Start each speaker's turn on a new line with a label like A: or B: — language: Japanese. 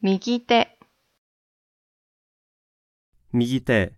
A: 右手
B: 右手